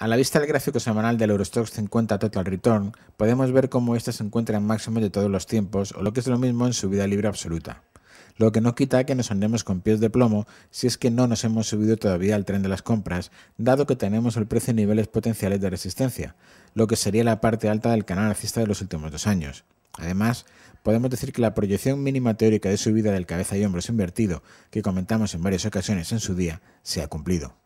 A la vista del gráfico semanal del Eurostox 50 Total Return, podemos ver cómo ésta se encuentra en máximos de todos los tiempos, o lo que es lo mismo en subida libre absoluta. Lo que no quita que nos andemos con pies de plomo si es que no nos hemos subido todavía al tren de las compras, dado que tenemos el precio en niveles potenciales de resistencia, lo que sería la parte alta del canal alcista de los últimos dos años. Además, podemos decir que la proyección mínima teórica de subida del cabeza y hombros invertido, que comentamos en varias ocasiones en su día, se ha cumplido.